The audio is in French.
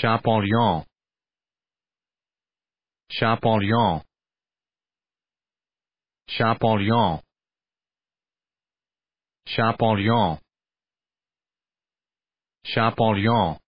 Champollion Champollion Champollion Champollion lion.